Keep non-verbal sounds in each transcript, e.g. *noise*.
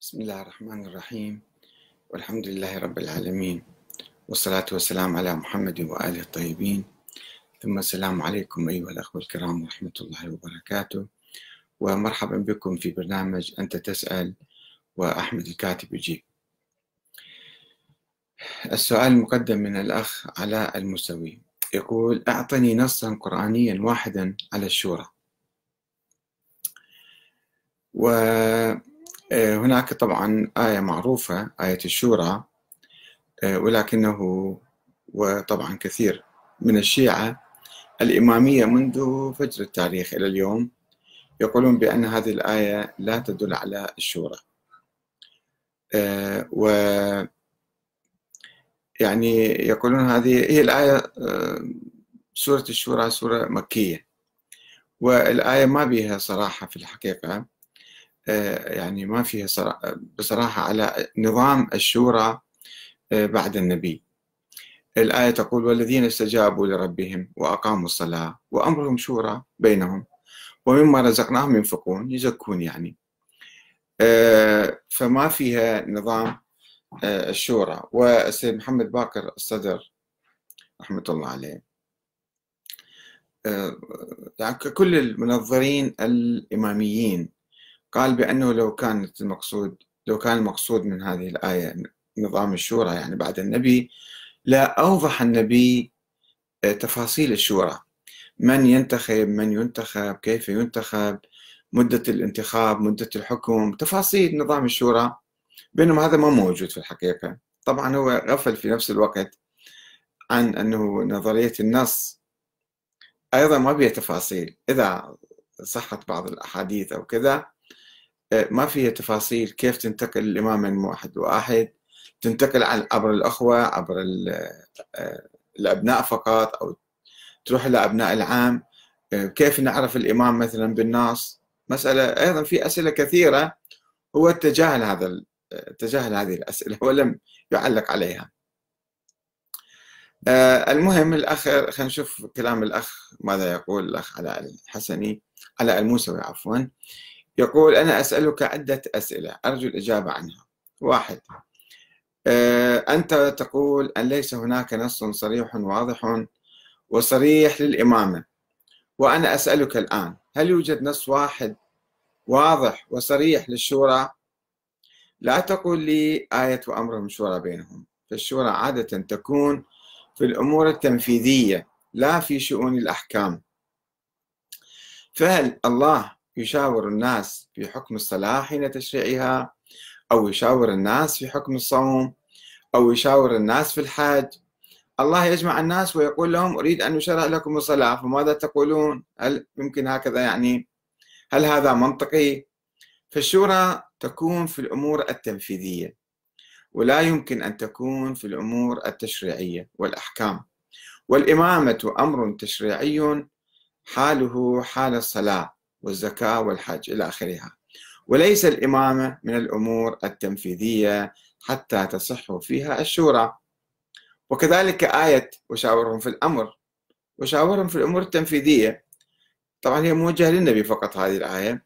بسم الله الرحمن الرحيم والحمد لله رب العالمين والصلاة والسلام على محمد وآله الطيبين ثم السلام عليكم أيها الأخوة الكرام ورحمة الله وبركاته ومرحبا بكم في برنامج أنت تسأل وأحمد الكاتب يجيب السؤال مقدم من الأخ علاء المسوي يقول أعطني نصا قرآنيا واحدا على الشورى و آه، هناك طبعا آية معروفة آية الشورى آه، ولكنه وطبعا كثير من الشيعة الإمامية منذ فجر التاريخ إلى اليوم يقولون بأن هذه الآية لا تدل على الشورى آه، و يعني يقولون هذه هي الآية سورة الشورى سورة مكية والآية ما بها صراحة في الحقيقة آه، يعني ما فيها بصراحة على نظام الشورى آه، بعد النبي الآية تقول والذين استجابوا لربهم وأقاموا الصلاة وأمرهم شورى بينهم ومما رزقناهم ينفقون يزكون يعني آه، فما فيها نظام الشورى والسيد محمد باكر الصدر رحمة الله عليه يعني كل المنظرين الإماميين قال بأنه لو كانت المقصود لو كان المقصود من هذه الآية نظام الشورى يعني بعد النبي لا أوضح النبي آه، تفاصيل الشورى من ينتخب من ينتخب كيف ينتخب مدة الانتخاب مدة الحكم تفاصيل نظام الشورى بينما هذا ما موجود في الحقيقة طبعا هو غفل في نفس الوقت عن أنه نظرية النص أيضا ما بيها تفاصيل إذا صحت بعض الأحاديث أو كذا آه، ما فيها تفاصيل كيف تنتقل الإمامة من واحد لواحد تنتقل عن عبر الأخوة عبر آه، الأبناء فقط أو تروح إلى أبناء العام آه، كيف نعرف الإمام مثلا بالناس مسألة أيضا في أسئلة كثيرة هو تجاهل هذا تجاهل هذه الأسئلة *laughs* ولم يعلق عليها المهم الأخ خلينا نشوف كلام الأخ ماذا يقول الأخ علاء الحسني علاء الموسوي عفوا يقول أنا أسألك عدة أسئلة أرجو الإجابة عنها واحد آه، أنت تقول أن ليس هناك نص صريح واضح وصريح للإمامة وأنا أسألك الآن هل يوجد نص واحد واضح وصريح للشورى لا تقول لي آية وأمرهم شورى بينهم فالشورى عادة تكون في الأمور التنفيذية لا في شؤون الأحكام فهل الله يشاور الناس في حكم الصلاة حين تشريعها أو يشاور الناس في حكم الصوم أو يشاور الناس في الحج الله يجمع الناس ويقول لهم أريد أن أشرع لكم الصلاة فماذا تقولون هل يمكن هكذا يعني هل هذا منطقي فالشورى تكون في الأمور التنفيذية ولا يمكن أن تكون في الأمور التشريعية والأحكام والإمامة أمر تشريعي حاله حال الصلاة والزكاة والحج إلى آخرها وليس الإمامة من الأمور التنفيذية حتى تصح فيها الشورى وكذلك آية وشاورهم في الأمر وشاورهم في الأمور التنفيذية طبعا هي موجهة للنبي فقط هذه الآية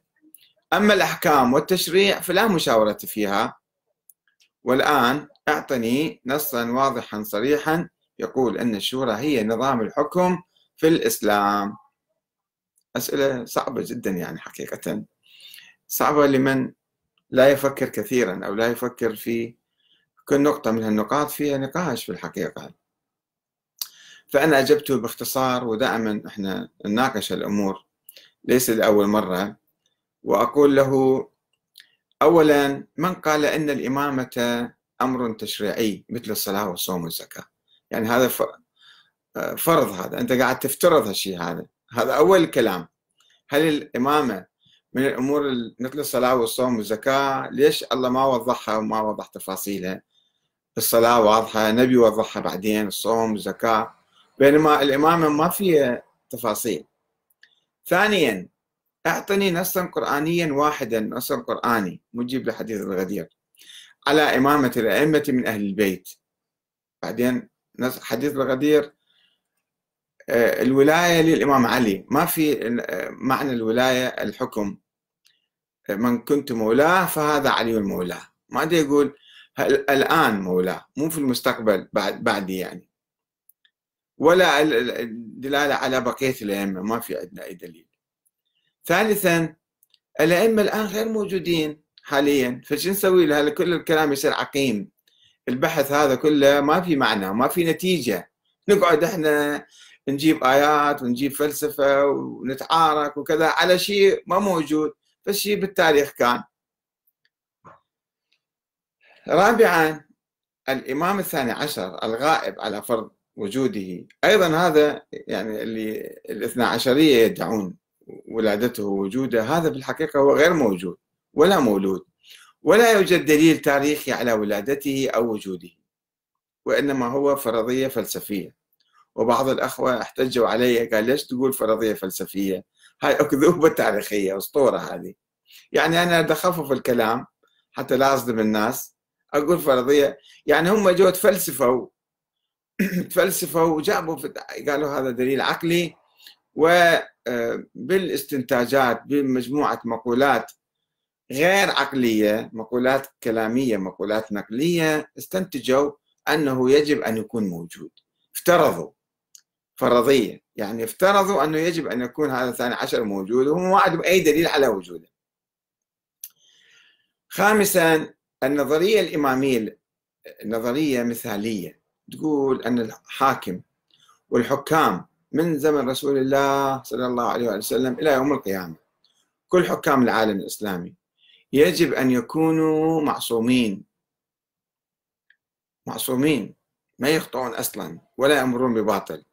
أما الأحكام والتشريع فلا مشاورة فيها والآن أعطني نصا واضحا صريحا يقول أن الشورى هي نظام الحكم في الإسلام أسئلة صعبة جدا يعني حقيقة صعبة لمن لا يفكر كثيرا أو لا يفكر في كل نقطة من النقاط فيها نقاش في الحقيقة فأنا أجبت باختصار ودائما إحنا نناقش الأمور ليس لأول مرة وأقول له أولا من قال أن الإمامة أمر تشريعي مثل الصلاة والصوم والزكاة يعني هذا آه، فرض هذا أنت قاعد تفترض هالشيء هذا هذا أول الكلام هل الإمامة من الأمور مثل الصلاة والصوم والزكاة ليش الله ما وضحها وما وضح تفاصيلها الصلاة واضحة النبي وضحها بعدين الصوم والزكاة بينما الإمامة ما فيها تفاصيل ثانيا اعطني نصا قرآنيا واحدا نصا قرآني مجيب لحديث الغدير على إمامة الأئمة من أهل البيت بعدين حديث الغدير آه، الولاية للإمام علي ما في آه، معنى الولاية الحكم آه، من كنت مولاه فهذا علي مولاه ما أدري يقول الآن مولاه مو في المستقبل بعد بعدي يعني ولا الدلالة على بقية الأئمة ما في عندنا أي دليل ثالثا الأئمة الآن غير موجودين حاليا فشو نسوي لها كل الكلام يصير عقيم البحث هذا كله ما في معنى ما في نتيجة نقعد احنا نجيب آيات ونجيب فلسفة ونتعارك وكذا على شيء ما موجود بس شيء بالتاريخ كان رابعا الإمام الثاني عشر الغائب على فرض وجوده أيضا هذا يعني اللي الاثنا عشرية يدعون ولادته ووجوده هذا بالحقيقة هو غير موجود ولا مولود ولا يوجد دليل تاريخي على ولادته أو وجوده وإنما هو فرضية فلسفية وبعض الأخوة احتجوا علي قال ليش تقول فرضية فلسفية هاي أكذوبة تاريخية أسطورة هذه يعني أنا أخفف الكلام حتى لا أصدم الناس أقول فرضية يعني هم جو تفلسفوا *clears throat* تفلسفوا وجابوا قالوا هذا دليل عقلي وبالاستنتاجات آه، بمجموعة مقولات غير عقلية مقولات كلامية مقولات نقلية استنتجوا أنه يجب أن يكون موجود افترضوا فرضية يعني افترضوا أنه يجب أن يكون هذا الثاني عشر موجود وهم وعدوا عندهم أي دليل على وجوده خامسا النظرية الإمامية نظرية مثالية تقول أن الحاكم والحكام من زمن رسول الله صلى الله عليه وسلم إلى يوم القيامة كل حكام العالم الإسلامي يجب أن يكونوا معصومين معصومين ما يخطئون أصلا ولا يأمرون بباطل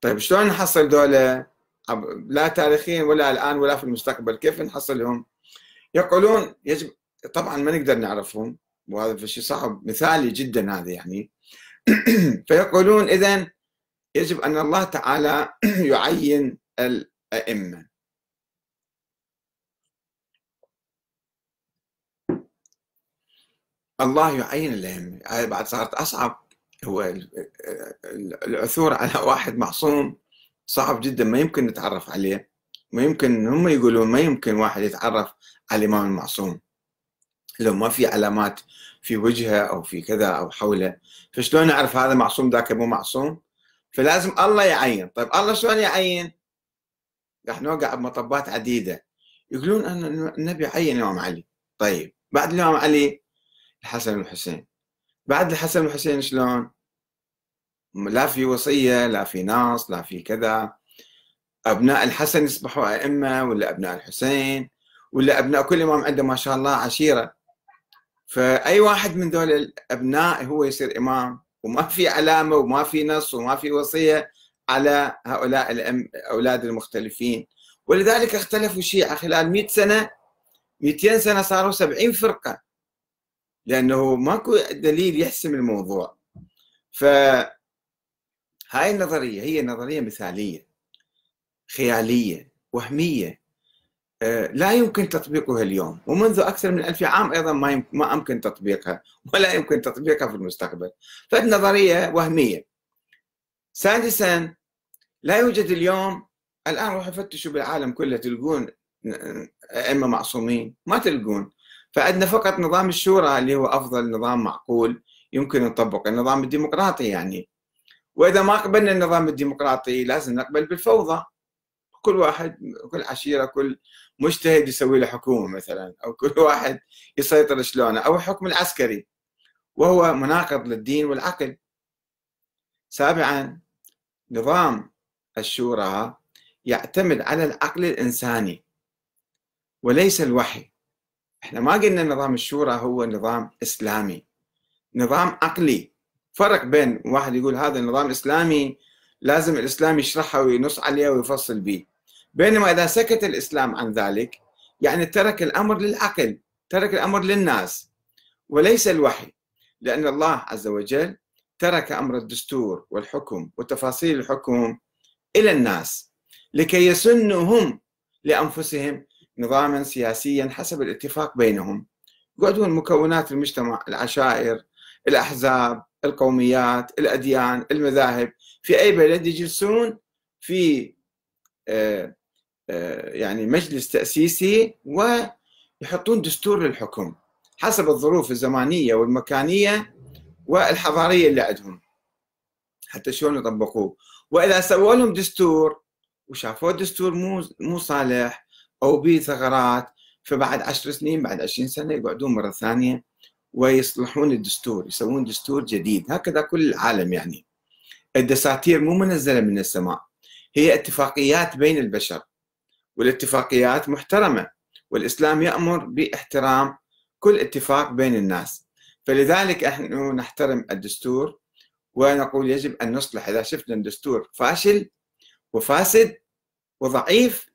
طيب شلون نحصل دولة لا تاريخيا ولا الآن ولا في المستقبل كيف نحصلهم يقولون يجب طبعا ما نقدر نعرفهم وهذا في شيء صعب مثالي جدا هذا يعني *clears throat* فيقولون إذا يجب أن الله تعالى *clears throat* يعين الأئمة الله يعين الأئمة هذه بعد صارت أصعب هو العثور على واحد معصوم صعب جدا ما يمكن نتعرف عليه ما يمكن هم يقولون ما يمكن واحد يتعرف على الإمام المعصوم لو ما في علامات في وجهه أو في كذا أو حوله فشلون نعرف هذا معصوم ذاك مو معصوم فلازم الله يعين طيب الله شلون يعين راح نوقع بمطبات عديدة يقولون أن النبي عين الإمام علي طيب بعد الإمام علي الحسن والحسين بعد الحسن والحسين شلون لا في وصية لا في نص لا في كذا أبناء الحسن يصبحوا أئمة ولا أبناء الحسين ولا أبناء كل إمام عنده ما شاء الله عشيرة فأي واحد من دول الأبناء هو يصير إمام وما في علامة وما في نص وما في وصية على هؤلاء الأولاد المختلفين ولذلك اختلفوا الشيعة خلال 100 سنة 200 سنة صاروا 70 فرقة لأنه ماكو دليل يحسم الموضوع ف هاي النظرية هي نظرية مثالية خيالية وهمية آه، لا يمكن تطبيقها اليوم ومنذ أكثر من ألف عام أيضا ما, يمكن ما أمكن تطبيقها *laughs* ولا يمكن تطبيقها في المستقبل فالنظرية طيب، وهمية سادسا لا يوجد اليوم الآن روحوا فتشوا بالعالم كله تلقون آه، أئمة معصومين ما تلقون فعندنا فقط نظام الشورى اللي هو أفضل نظام معقول يمكن نطبقه النظام الديمقراطي يعني واذا ما قبلنا النظام الديمقراطي لازم نقبل بالفوضى كل واحد كل عشيره كل مجتهد يسوي له حكومه مثلا او كل *laughs* واحد يسيطر شلونه او الحكم العسكري وهو مناقض للدين والعقل سابعا نظام الشورى يعتمد على العقل الانساني وليس الوحي احنا ما قلنا نظام الشورى هو نظام اسلامي نظام عقلي فرق بين واحد يقول هذا النظام الإسلامي لازم الإسلام يشرحه وينص عليه ويفصل به بينما إذا سكت الإسلام عن ذلك يعني ترك الأمر للعقل ترك الأمر للناس وليس الوحي لأن الله عز وجل ترك أمر الدستور والحكم وتفاصيل الحكم إلى الناس لكي يسنوا هم لأنفسهم نظاما سياسيا حسب الاتفاق بينهم يقعدون مكونات المجتمع العشائر الأحزاب القوميات الأديان المذاهب في أي بلد يجلسون في آه، آه، يعني مجلس تأسيسي ويحطون دستور للحكم حسب الظروف الزمانية والمكانية والحضارية اللي عندهم حتى شلون يطبقوه وإذا سووا لهم دستور وشافوا الدستور مو مو صالح أو به ثغرات فبعد عشر سنين بعد عشرين سنة يقعدون مرة ثانية ويصلحون الدستور يسوون دستور جديد هكذا كل العالم يعني الدساتير مو منزله من السماء هي اتفاقيات بين البشر والاتفاقيات محترمه والاسلام يامر باحترام كل اتفاق بين الناس فلذلك احنا نحترم الدستور ونقول يجب ان نصلح اذا شفنا الدستور فاشل وفاسد وضعيف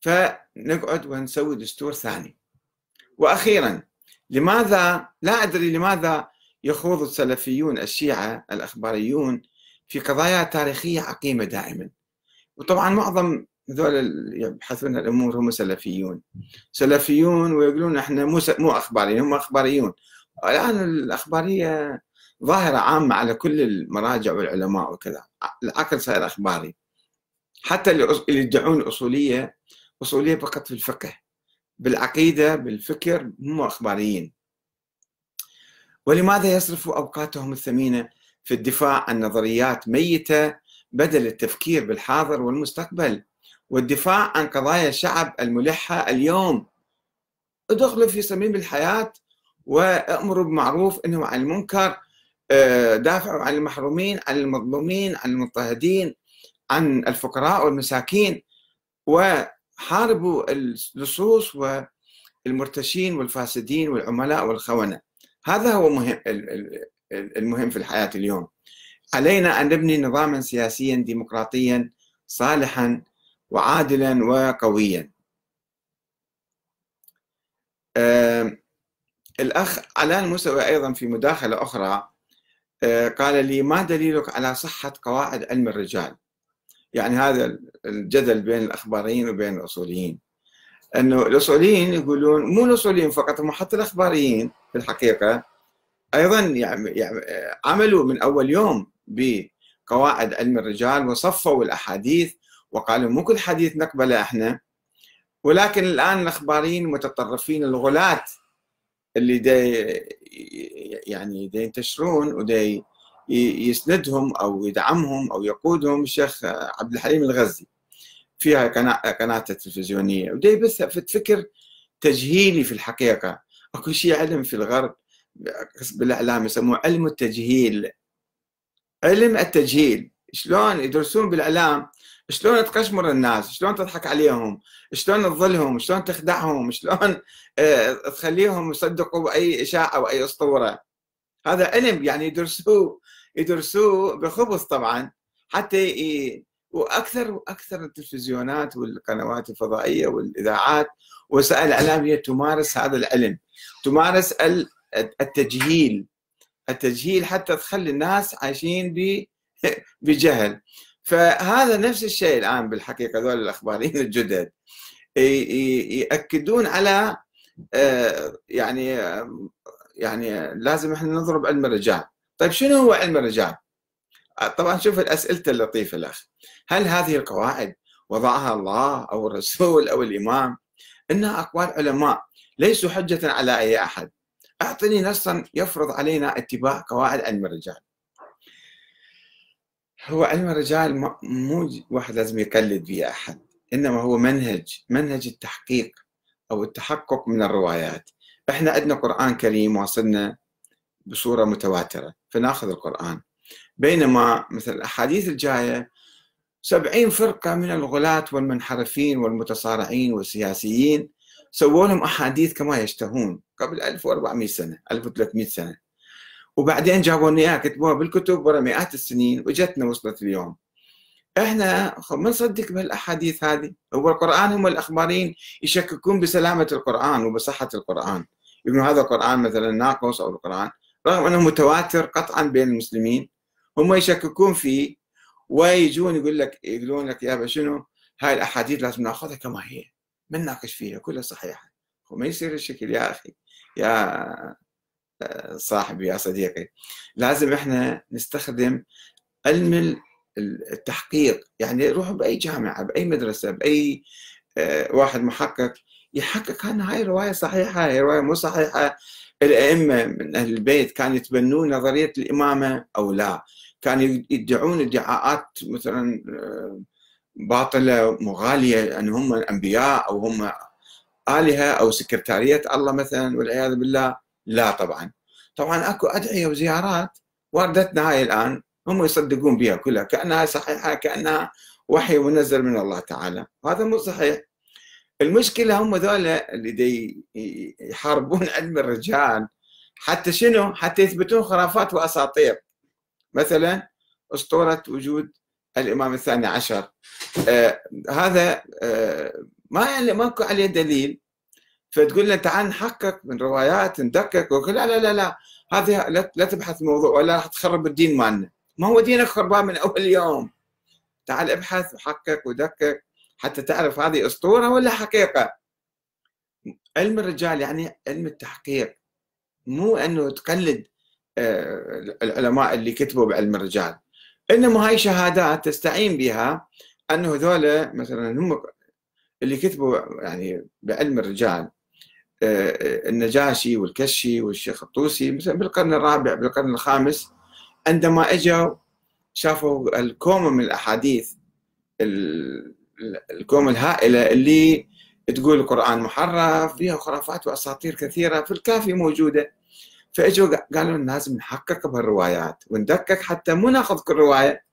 فنقعد ونسوي دستور ثاني واخيرا لماذا لا أدري لماذا يخوض السلفيون الشيعة الأخباريون في قضايا تاريخية عقيمة دائما وطبعا معظم ذول يبحثون يعني الأمور هم سلفيون سلفيون ويقولون احنا مو مو أخباريين هم أخباريون الآن الأخبارية ظاهرة عامة على كل المراجع والعلماء وكذا العقل صار أخباري حتى اللي يدعون أصولية أصولية فقط في الفقه بالعقيدة بالفكر هم أخباريين ولماذا يصرفوا أوقاتهم الثمينة في الدفاع عن نظريات ميتة بدل التفكير بالحاضر والمستقبل والدفاع عن قضايا الشعب الملحة اليوم ادخلوا في صميم الحياة وامروا بمعروف انهم عن المنكر آه، دافعوا عن المحرومين عن المظلومين عن المضطهدين عن الفقراء والمساكين و حاربوا اللصوص والمرتشين والفاسدين والعملاء والخونة هذا هو مهم المهم في الحياة اليوم علينا أن نبني نظاما سياسيا ديمقراطيا صالحا وعادلا وقويا آه الأخ علان موسوي أيضا في مداخلة أخرى آه قال لي ما دليلك على صحة قواعد علم الرجال يعني هذا الجدل بين الاخباريين وبين الاصوليين انه الاصوليين يقولون مو الاصوليين فقط هم حتى الاخباريين في الحقيقه ايضا يعني،, يعني عملوا من اول يوم بقواعد علم الرجال وصفوا الاحاديث وقالوا مو كل حديث نقبله احنا ولكن الان الاخباريين المتطرفين الغلات اللي دي يعني دي ينتشرون ودي يسندهم او يدعمهم او يقودهم الشيخ عبد الحليم الغزي فيها قناه تلفزيونيه وده يبث في فكر تجهيلي في الحقيقه اكو شيء علم في الغرب بالاعلام يسموه علم التجهيل علم التجهيل شلون يدرسون بالاعلام شلون تقشمر الناس شلون تضحك عليهم شلون تظلهم شلون تخدعهم شلون آه، تخليهم يصدقوا باي اشاعه واي اسطوره هذا علم يعني يدرسوه يدرسوه بخبص طبعا حتى ي... واكثر واكثر التلفزيونات والقنوات الفضائيه والاذاعات وسائل هي تمارس هذا العلم تمارس التجهيل التجهيل حتى تخلي الناس عايشين ب... بجهل فهذا نفس الشيء الان بالحقيقه هذول الاخباريين الجدد ياكدون على آه، يعني آه، يعني لازم احنا نضرب علم الرجال طيب شنو هو علم الرجال أه، طبعا شوف الأسئلة اللطيفة الأخ هل هذه القواعد وضعها الله أو الرسول أو الإمام إنها أقوال علماء ليسوا حجة على أي أحد أعطني نصا يفرض علينا اتباع قواعد علم الرجال هو علم الرجال مو واحد لازم يقلد به أحد إنما هو منهج منهج التحقيق أو التحقق من الروايات احنا عندنا قرآن كريم واصلنا بصورة متواترة فناخذ القرآن بينما مثل الأحاديث الجاية سبعين فرقة من الغلاة والمنحرفين والمتصارعين والسياسيين سووا لهم أحاديث كما يشتهون قبل 1400 سنة 1300 سنة وبعدين جابوا لنا اياها كتبوها بالكتب ورا مئات السنين وجتنا وصلت اليوم احنا ما نصدق بهالاحاديث هذه هو القران هم الاخباريين يشككون بسلامه القران وبصحه القران يقولون هذا القران مثلا ناقص او القران رغم انه متواتر قطعا بين المسلمين هم يشككون فيه ويجون يقول لك يقولون لك يابا شنو هاي الاحاديث لازم ناخذها كما هي ما نناقش فيها كلها صحيحه وما يصير الشكل يا اخي يا آه، صاحبي يا صديقي لازم احنا نستخدم علم التحقيق يعني روحوا باي جامعه باي مدرسه باي آه، واحد محقق يحقق ان هاي روايه صحيحه هاي روايه مو صحيحه الائمه من اهل البيت كانوا يتبنون نظريه الامامه او لا كانوا يدعون ادعاءات مثلا آه، باطله مغاليه ان هم انبياء او هم الهه او سكرتاريه الله مثلا والعياذ بالله لا طبعا طبعا اكو ادعيه وزيارات واردتنا هاي الان هم يصدقون بها كلها كأنها صحيحة كأنها وحي منزل من الله تعالى وهذا مو صحيح المشكلة هم ذولا اللي يحاربون علم الرجال حتى شنو حتى يثبتون خرافات وأساطير مثلا أسطورة وجود الإمام الثاني عشر آه هذا آه ما يعني، ماكو عليه دليل فتقول لنا تعال نحقق من روايات ندقق وكل لا لا لا, لا. هذه لا تبحث موضوع ولا راح تخرب الدين مالنا ما هو دينك خربان من أول يوم تعال ابحث وحقق ودقق حتى تعرف هذه أسطورة ولا حقيقة علم الرجال يعني علم التحقيق مو أنه تقلد آه، العلماء اللي كتبوا بعلم الرجال إنما هاي شهادات تستعين بها أنه هذول مثلا هم اللي كتبوا يعني بعلم الرجال آه، آه، النجاشي والكشي والشيخ الطوسي مثلا بالقرن الرابع بالقرن الخامس عندما اجوا شافوا الكوم من الاحاديث الكوم الهائله اللي تقول القران محرف فيها خرافات واساطير كثيره في الكافي موجوده فاجوا قالوا لازم نحقق بهالروايات وندقق حتى مو ناخذ كل روايه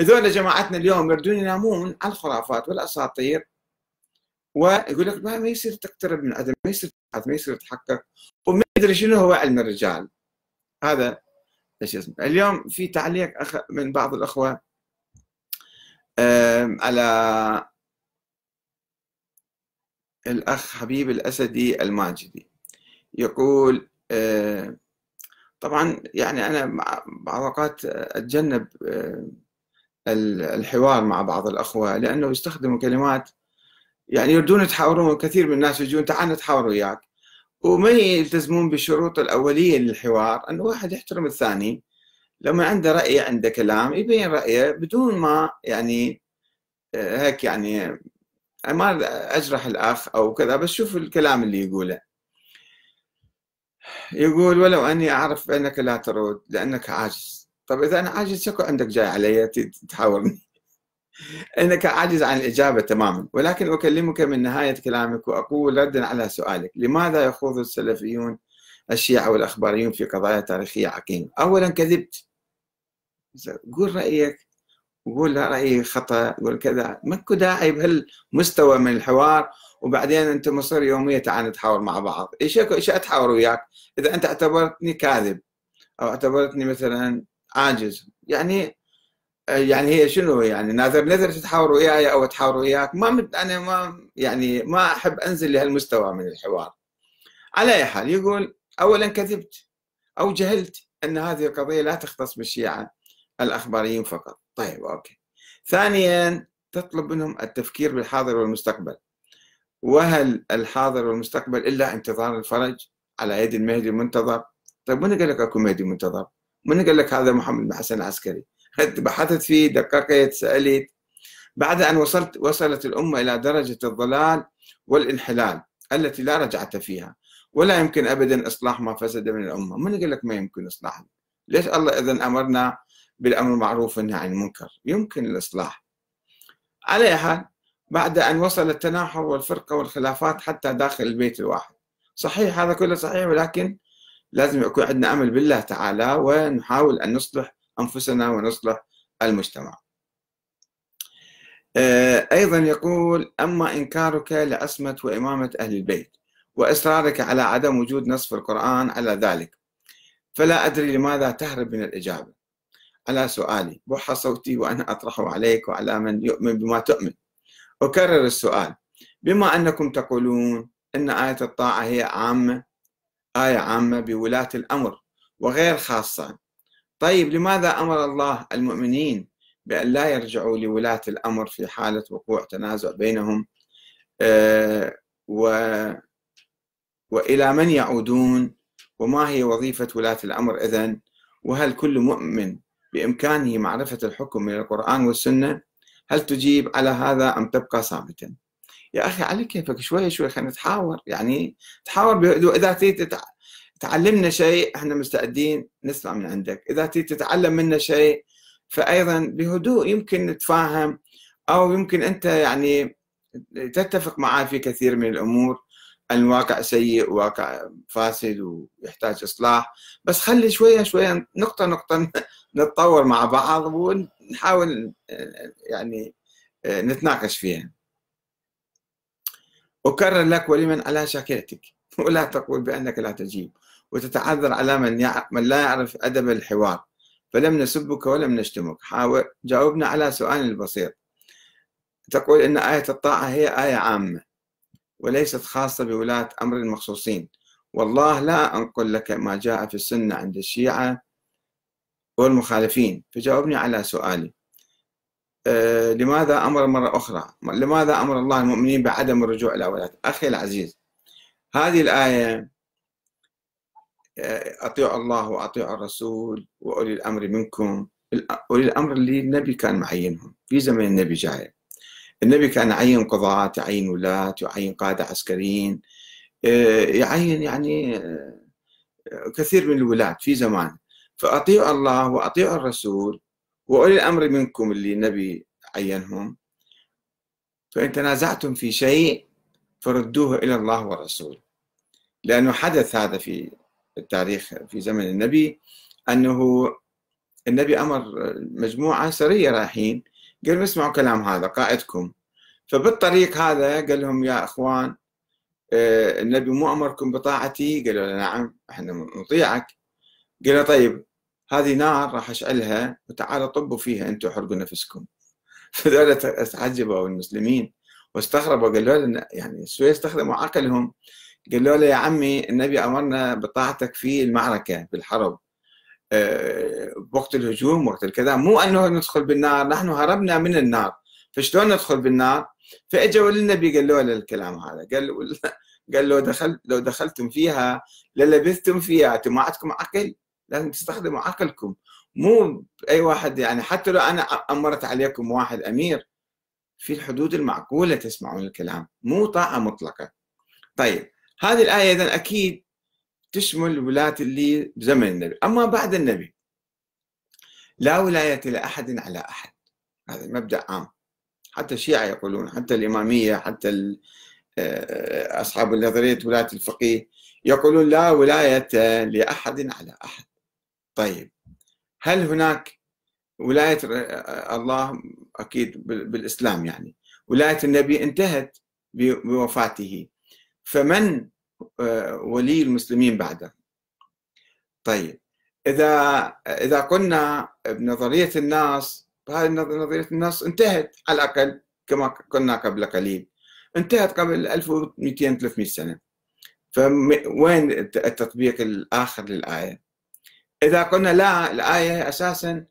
هذول جماعتنا اليوم يردون ينامون على الخرافات والاساطير ويقول لك ما يصير تقترب من ادم ما يصير ما يصير تحقق وما يدري شنو هو علم الرجال هذا ايش اسمه اليوم في تعليق أخ من بعض الاخوه على الاخ حبيب الاسدي الماجدي يقول طبعا يعني انا بعض الاوقات اتجنب الحوار مع بعض الاخوه لانه يستخدموا كلمات يعني يردون يتحاورون كثير من الناس يجون تعال نتحاور وياك وما يلتزمون بالشروط الأولية للحوار أن واحد يحترم الثاني لما عنده رأي عنده كلام يبين رأيه بدون ما يعني آه، هيك يعني آه، ما أجرح الأخ أو كذا بس شوف الكلام اللي يقوله يقول ولو أني أعرف أنك لا ترد لأنك عاجز طب إذا أنا عاجز شكو عندك جاي علي تحاورني انك عاجز عن الاجابه تماما ولكن اكلمك من نهايه كلامك واقول ردا على سؤالك لماذا يخوض السلفيون الشيعه والاخباريون في قضايا تاريخيه عقيمه؟ اولا كذبت قول رايك وقول رايي خطا قول كذا ماكو داعي بهالمستوى من الحوار وبعدين انت مصر يوميه تعال نتحاور مع بعض ايش ايش اتحاور وياك اذا انت اعتبرتني كاذب او اعتبرتني مثلا عاجز يعني يعني هي شنو يعني نازل بنثر تتحاور وياي او اتحاور وياك ما مت انا ما يعني ما احب انزل لهالمستوى من الحوار على اي حال يقول اولا كذبت او جهلت ان هذه القضيه لا تختص بالشيعه الاخباريين فقط طيب اوكي ثانيا تطلب منهم التفكير بالحاضر والمستقبل وهل الحاضر والمستقبل الا انتظار الفرج على يد المهدي المنتظر طيب من قال لك اكو مهدي منتظر من قال لك هذا محمد بن حسن العسكري بحثت فيه دققت سألت بعد أن وصلت وصلت الأمة إلى درجة الضلال والانحلال التي لا رجعة فيها ولا يمكن أبدا إصلاح ما فسد من الأمة من يقول لك ما يمكن إصلاحه ليش الله إذا أمرنا بالأمر المعروف والنهي عن المنكر يمكن الإصلاح على حال بعد أن وصل التناحر والفرقة والخلافات حتى داخل البيت الواحد صحيح هذا كله صحيح ولكن لازم يكون عندنا أمل بالله تعالى ونحاول أن نصلح أنفسنا ونصلح المجتمع آه، أيضا يقول أما إنكارك لعصمة وإمامة أهل البيت وإصرارك على عدم وجود نص في القرآن على ذلك فلا أدري لماذا تهرب من الإجابة على سؤالي بح صوتي وأنا أطرحه عليك وعلى من يؤمن بما تؤمن أكرر السؤال بما أنكم تقولون أن آية الطاعة هي عامة آية عامة بولاة الأمر وغير خاصة طيب لماذا أمر الله المؤمنين بأن لا يرجعوا لولاة الأمر في حالة وقوع تنازع بينهم آه، و وإلى من يعودون وما هي وظيفة ولاة الأمر إذن وهل كل مؤمن بإمكانه معرفة الحكم من القرآن والسنة هل تجيب على هذا أم تبقى صامتا يا أخي على كيفك شوي شوي خلينا نتحاور يعني تحاور إذا تريد تعلمنا شيء احنا مستعدين نسمع من عندك اذا تتعلم منا شيء فايضا بهدوء يمكن نتفاهم او يمكن انت يعني تتفق معاه في كثير من الامور الواقع سيء واقع فاسد ويحتاج اصلاح بس خلي شويه شويه نقطه نقطه *laughs* نتطور مع بعض ونحاول يعني نتناقش فيها اكرر لك ولمن على شاكلتك *laughs* ولا تقول بانك لا تجيب وتتعذر على من, يع... من لا يعرف أدب الحوار فلم نسبك ولم نشتمك حاول جاوبنا على سؤال البسيط تقول أن آية الطاعة هي آية عامة وليست خاصة بولاة أمر المخصوصين والله لا أنقل لك ما جاء في السنة عند الشيعة والمخالفين فجاوبني على سؤالي أه لماذا أمر مرة أخرى لماذا أمر الله المؤمنين بعدم الرجوع إلى ولاة أخي العزيز هذه الآية اطيعوا الله واطيعوا الرسول واولي الامر منكم اولي الامر اللي النبي كان معينهم في زمن النبي جاي النبي كان يعين قضاة يعين ولاة يعين قادة عسكريين آه، يعين يعني آه، كثير من الولاة في زمان فأطيعوا الله وأطيعوا الرسول وأولي الأمر منكم اللي النبي عينهم فإن تنازعتم في شيء فردوه إلى الله والرسول لأنه حدث هذا في التاريخ في زمن النبي أنه النبي أمر مجموعة سرية رايحين قال لهم اسمعوا كلام هذا قائدكم فبالطريق هذا قال لهم يا إخوان آه، النبي مو أمركم بطاعتي قالوا له نعم احنا نطيعك قال له طيب هذه نار راح أشعلها وتعالوا طبوا فيها أنتم حرقوا نفسكم *laughs* فذولا تعجبوا المسلمين واستغربوا قالوا لنا يعني شوي استخدموا عقلهم قال له يا عمي النبي امرنا بطاعتك في المعركه في الحرب آه، وقت الهجوم وقت الكذا مو انه ندخل بالنار نحن هربنا من النار فشلون ندخل بالنار فاجوا للنبي قال له الكلام هذا *laughs* قال قال لو دخلت لو دخلتم فيها للبثتم فيها انتم ما عندكم عقل لازم تستخدموا عقلكم مو اي واحد يعني حتى لو انا امرت عليكم واحد امير في الحدود المعقوله تسمعون الكلام مو طاعه مطلقه طيب هذه الآية إذا أكيد تشمل ولاة اللي بزمن النبي أما بعد النبي لا ولاية لأحد على أحد هذا مبدأ عام حتى الشيعة يقولون حتى الإمامية حتى آه، أصحاب نظرية ولاة الفقيه يقولون لا ولاية لأحد على أحد طيب هل هناك ولاية آه، الله أكيد بالإسلام يعني ولاية النبي انتهت بوفاته فمن آه، ولي المسلمين بعده طيب إذا إذا قلنا بنظرية الناس هذه نظرية الناس انتهت على الأقل كما قلنا قبل قليل انتهت قبل 1200 300 سنة فوين التطبيق الآخر للآية إذا قلنا لا الآية أساسا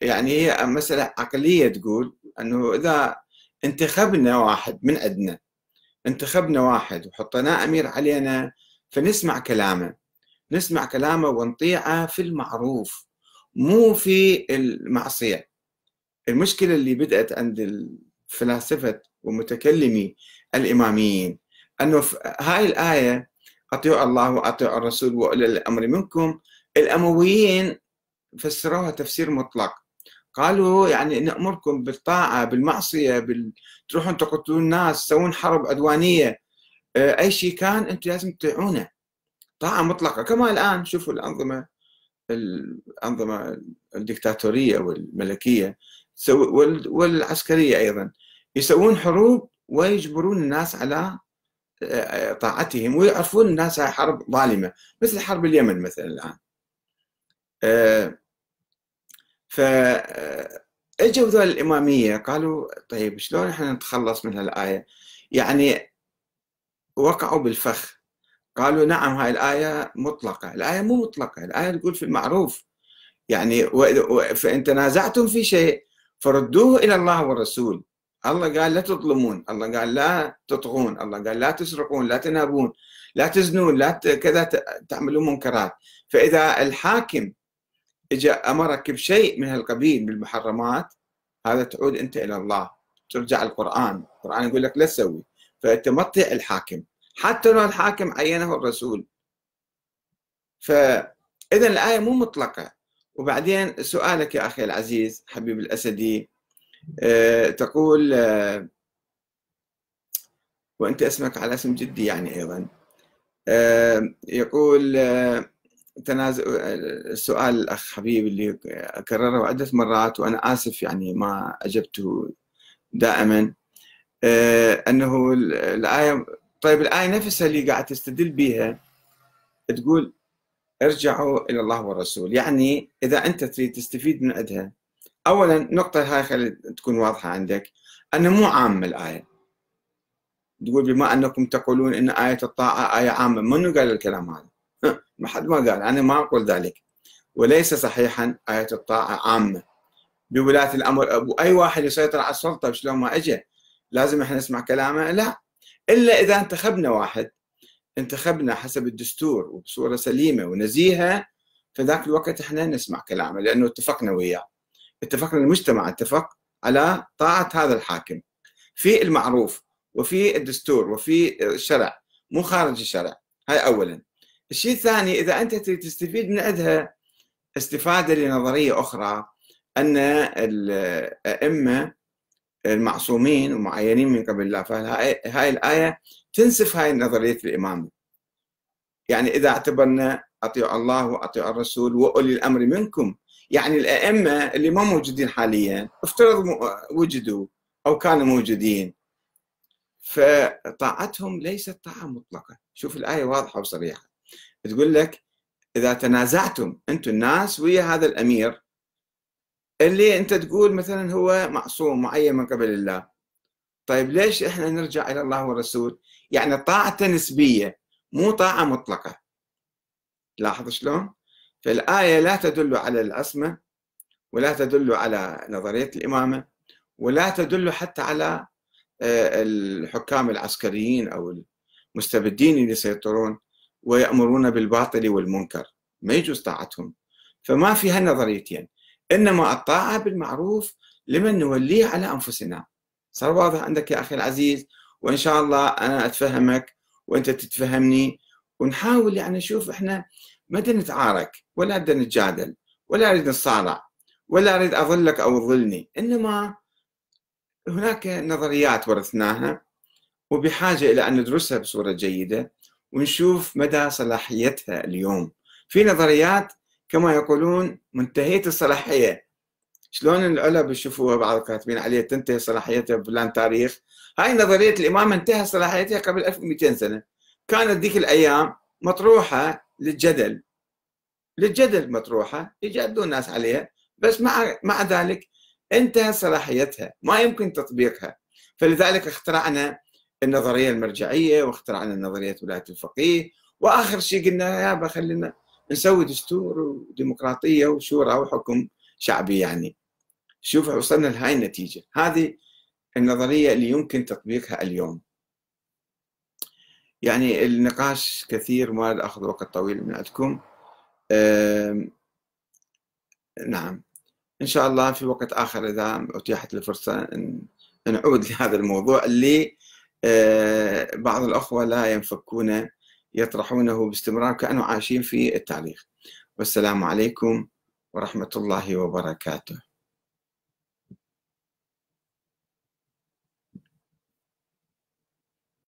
يعني هي مسألة عقلية تقول أنه إذا انتخبنا واحد من عندنا انتخبنا واحد وحطيناه امير علينا فنسمع كلامه نسمع كلامه ونطيعه في المعروف مو في المعصيه المشكله اللي بدات عند الفلاسفه ومتكلمي الاماميين انه هاي الايه اطيعوا الله واطيعوا الرسول واولي الامر منكم الامويين فسروها تفسير مطلق قالوا يعني نأمركم بالطاعة بالمعصية بال... تروحون تقتلون الناس تسوون حرب عدوانية آه، أي شيء كان أنتم لازم تطيعونه طاعة مطلقة كما الآن شوفوا الأنظمة الأنظمة الدكتاتورية والملكية والعسكرية أيضا يسوون حروب ويجبرون الناس على آه، طاعتهم ويعرفون الناس هاي حرب ظالمة مثل حرب اليمن مثلا الآن آه، ف آه، اجوا ذول الاماميه قالوا طيب شلون احنا نتخلص من هالايه؟ يعني وقعوا بالفخ قالوا نعم هاي الايه مطلقه، الايه مو مطلقه، الايه تقول في المعروف يعني فان تنازعتم في شيء فردوه الى الله والرسول الله قال لا تظلمون الله قال لا تطغون الله قال لا تسرقون لا تنابون لا تزنون لا كذا تعملون منكرات فاذا الحاكم إجا أمرك بشيء من هالقبيل بالمحرمات هذا تعود أنت إلى الله ترجع القرآن القرآن يقول لك لا تسوي فأنت ما تطيع الحاكم حتى لو الحاكم عينه الرسول فإذا الآية مو مطلقة وبعدين سؤالك يا أخي العزيز حبيب الأسدي أه تقول أه وأنت اسمك على اسم جدي يعني أيضا أه يقول آه، تنازع السؤال الاخ حبيب اللي اكرره عده مرات وانا اسف يعني ما اجبته دائما آه، انه الايه طيب الايه نفسها اللي قاعد تستدل بها تقول ارجعوا الى الله والرسول يعني اذا انت تريد تستفيد من ادها اولا النقطه هاي خلي تكون واضحه عندك انه مو عام الايه تقول بما انكم تقولون ان ايه الطاعه ايه عامه منو قال الكلام هذا ما حد ما قال أنا ما أقول ذلك وليس صحيحا آية الطاعة عامة بولاة الأمر أبو أي واحد يسيطر على السلطة شلون ما أجى لازم إحنا نسمع كلامه لا إلا إذا انتخبنا واحد انتخبنا حسب الدستور وبصورة سليمة ونزيهة فذاك الوقت إحنا نسمع كلامه لأنه اتفقنا وياه اتفقنا المجتمع اتفق على طاعة هذا الحاكم في المعروف وفي الدستور وفي الشرع مو خارج الشرع هاي أولاً الشيء الثاني إذا أنت تستفيد من عندها استفادة لنظرية أخرى أن الأئمة المعصومين ومعينين من قبل الله فهاي الآية تنسف هاي نظرية الإمامة يعني إذا اعتبرنا أطيع الله وأطيع الرسول وأولي الأمر منكم يعني الأئمة اللي ما موجودين حاليا افترض وجدوا أو كانوا موجودين فطاعتهم ليست طاعة مطلقة شوف الآية واضحة وصريحة تقول لك اذا تنازعتم انتم الناس ويا هذا الامير اللي انت تقول مثلا هو معصوم معين من قبل الله طيب ليش احنا نرجع الى الله والرسول يعني طاعه نسبيه مو طاعه مطلقه لاحظ شلون فالايه لا تدل على العصمه ولا تدل على نظريه الامامه ولا تدل حتى على آه، الحكام العسكريين او المستبدين اللي يسيطرون ويأمرون بالباطل والمنكر ما يجوز طاعتهم فما في هالنظريتين إنما الطاعة بالمعروف لمن نوليه على أنفسنا صار واضح عندك يا أخي العزيز وإن شاء الله أنا أتفهمك وأنت تتفهمني ونحاول يعني نشوف إحنا ما نتعارك ولا بدنا نتجادل ولا أريد نتصارع ولا أريد أظلك أو تظلني إنما هناك نظريات ورثناها وبحاجة إلى أن ندرسها بصورة جيدة ونشوف مدى صلاحيتها اليوم في نظريات كما يقولون منتهية الصلاحية شلون العلب يشوفوها بعض الكاتبين عليه تنتهي صلاحيتها بلان تاريخ هاي نظرية الإمام انتهى صلاحيتها قبل 1200 سنة كانت ذيك الأيام مطروحة للجدل للجدل مطروحة يجادلون الناس عليها بس مع مع ذلك انتهت صلاحيتها ما يمكن تطبيقها فلذلك اخترعنا النظريه المرجعيه واخترعنا نظريه ولايه الفقيه واخر شيء قلنا يابا خلينا نسوي دستور وديمقراطيه وشورى وحكم شعبي يعني شوف وصلنا لهاي النتيجه هذه النظريه اللي يمكن تطبيقها اليوم يعني النقاش كثير ما اخذ وقت طويل من عندكم نعم ان شاء الله في وقت اخر اذا اتيحت الفرصه نعود لهذا الموضوع اللي آه، بعض الأخوة لا ينفكون يطرحونه باستمرار كأنه عايشين في التاريخ والسلام عليكم ورحمة الله وبركاته